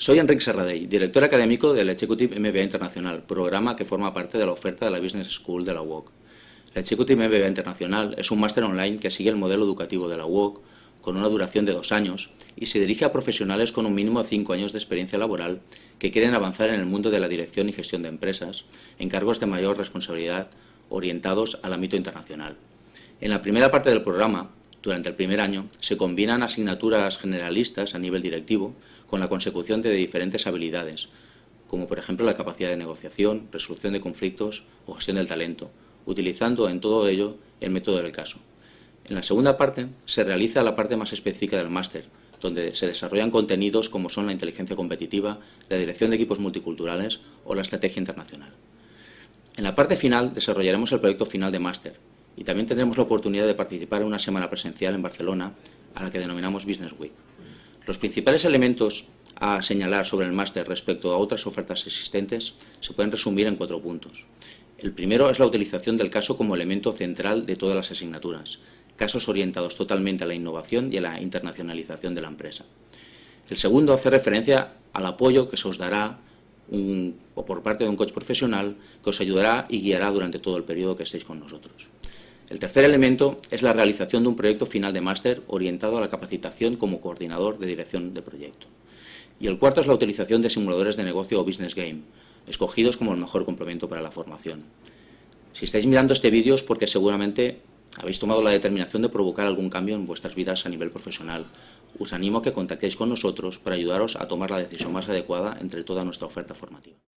Soy Enrique Serradell, director académico del Executive MBA Internacional, programa que forma parte de la oferta de la Business School de la UOC. El Executive MBA Internacional es un máster online que sigue el modelo educativo de la UOC con una duración de dos años y se dirige a profesionales con un mínimo de cinco años de experiencia laboral que quieren avanzar en el mundo de la dirección y gestión de empresas en cargos de mayor responsabilidad orientados al ámbito internacional. En la primera parte del programa durante el primer año, se combinan asignaturas generalistas a nivel directivo con la consecución de diferentes habilidades, como por ejemplo la capacidad de negociación, resolución de conflictos o gestión del talento, utilizando en todo ello el método del caso. En la segunda parte se realiza la parte más específica del máster, donde se desarrollan contenidos como son la inteligencia competitiva, la dirección de equipos multiculturales o la estrategia internacional. En la parte final desarrollaremos el proyecto final de máster, y también tendremos la oportunidad de participar en una semana presencial en Barcelona a la que denominamos Business Week. Los principales elementos a señalar sobre el máster respecto a otras ofertas existentes se pueden resumir en cuatro puntos. El primero es la utilización del caso como elemento central de todas las asignaturas, casos orientados totalmente a la innovación y a la internacionalización de la empresa. El segundo hace referencia al apoyo que se os dará o por parte de un coach profesional que os ayudará y guiará durante todo el periodo que estéis con nosotros. El tercer elemento es la realización de un proyecto final de máster orientado a la capacitación como coordinador de dirección de proyecto. Y el cuarto es la utilización de simuladores de negocio o business game, escogidos como el mejor complemento para la formación. Si estáis mirando este vídeo es porque seguramente habéis tomado la determinación de provocar algún cambio en vuestras vidas a nivel profesional. Os animo a que contactéis con nosotros para ayudaros a tomar la decisión más adecuada entre toda nuestra oferta formativa.